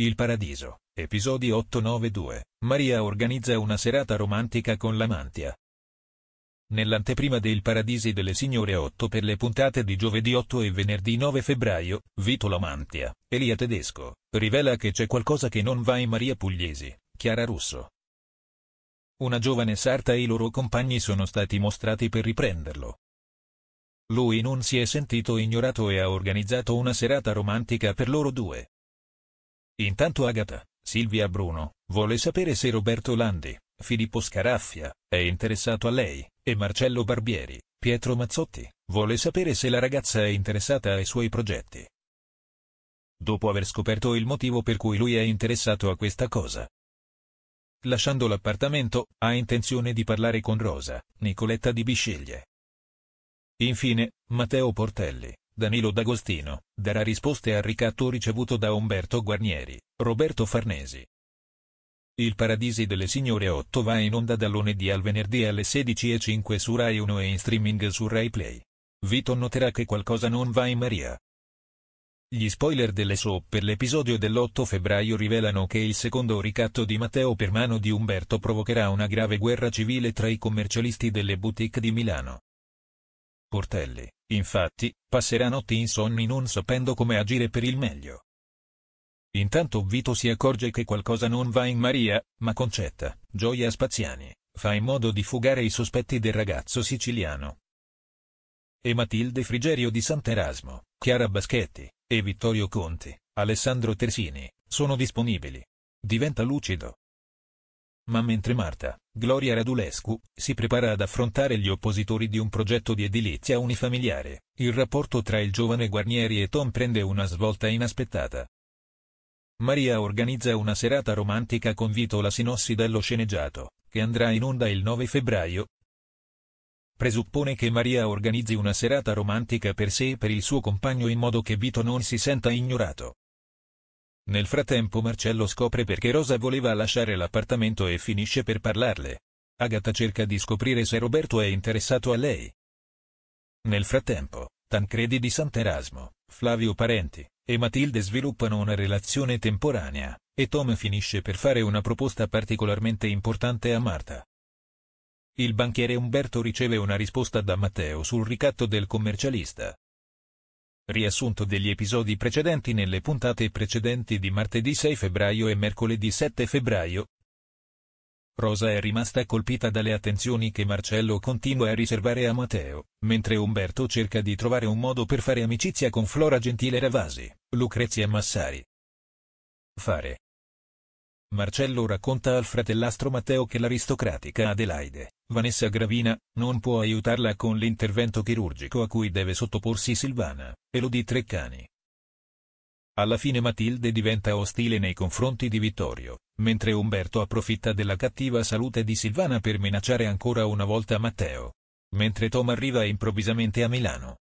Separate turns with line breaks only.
Il Paradiso, episodi 892, Maria organizza una serata romantica con l'Amantia. Nell'anteprima del Paradisi delle Signore 8 per le puntate di giovedì 8 e venerdì 9 febbraio, Vito Lamantia, Elia Tedesco, rivela che c'è qualcosa che non va in Maria Pugliesi, Chiara Russo. Una giovane sarta e i loro compagni sono stati mostrati per riprenderlo. Lui non si è sentito ignorato e ha organizzato una serata romantica per loro due. Intanto Agata, Silvia Bruno, vuole sapere se Roberto Landi, Filippo Scaraffia, è interessato a lei, e Marcello Barbieri, Pietro Mazzotti, vuole sapere se la ragazza è interessata ai suoi progetti. Dopo aver scoperto il motivo per cui lui è interessato a questa cosa. Lasciando l'appartamento, ha intenzione di parlare con Rosa, Nicoletta di Bisceglie. Infine, Matteo Portelli, Danilo D'Agostino, darà risposte al ricatto ricevuto da Umberto Guarnieri, Roberto Farnesi. Il Paradisi delle Signore 8 va in onda da lunedì al venerdì alle 16.05 su Rai 1 e in streaming su Rai Play. Vito noterà che qualcosa non va in Maria. Gli spoiler delle soap per l'episodio dell'8 febbraio rivelano che il secondo ricatto di Matteo per mano di Umberto provocherà una grave guerra civile tra i commercialisti delle boutique di Milano. Portelli, infatti, passerà notti insonni non sapendo come agire per il meglio. Intanto Vito si accorge che qualcosa non va in Maria, ma Concetta, Gioia Spaziani, fa in modo di fugare i sospetti del ragazzo siciliano. E Matilde Frigerio di Sant'Erasmo, Chiara Baschetti, e Vittorio Conti, Alessandro Tersini, sono disponibili. Diventa lucido, ma mentre Marta, Gloria Radulescu, si prepara ad affrontare gli oppositori di un progetto di edilizia unifamiliare, il rapporto tra il giovane Guarnieri e Tom prende una svolta inaspettata. Maria organizza una serata romantica con Vito La Sinossi dello sceneggiato, che andrà in onda il 9 febbraio. Presuppone che Maria organizzi una serata romantica per sé e per il suo compagno in modo che Vito non si senta ignorato, nel frattempo Marcello scopre perché Rosa voleva lasciare l'appartamento e finisce per parlarle. Agatha cerca di scoprire se Roberto è interessato a lei. Nel frattempo, Tancredi di Sant'Erasmo, Flavio Parenti, e Matilde sviluppano una relazione temporanea, e Tom finisce per fare una proposta particolarmente importante a Marta. Il banchiere Umberto riceve una risposta da Matteo sul ricatto del commercialista, Riassunto degli episodi precedenti nelle puntate precedenti di martedì 6 febbraio e mercoledì 7 febbraio. Rosa è rimasta colpita dalle attenzioni che Marcello continua a riservare a Matteo, mentre Umberto cerca di trovare un modo per fare amicizia con Flora Gentile Ravasi, Lucrezia Massari. Fare. Marcello racconta al fratellastro Matteo che l'aristocratica Adelaide, Vanessa Gravina, non può aiutarla con l'intervento chirurgico a cui deve sottoporsi Silvana, e lo Elodie Treccani. Alla fine Matilde diventa ostile nei confronti di Vittorio, mentre Umberto approfitta della cattiva salute di Silvana per minacciare ancora una volta Matteo. Mentre Tom arriva improvvisamente a Milano,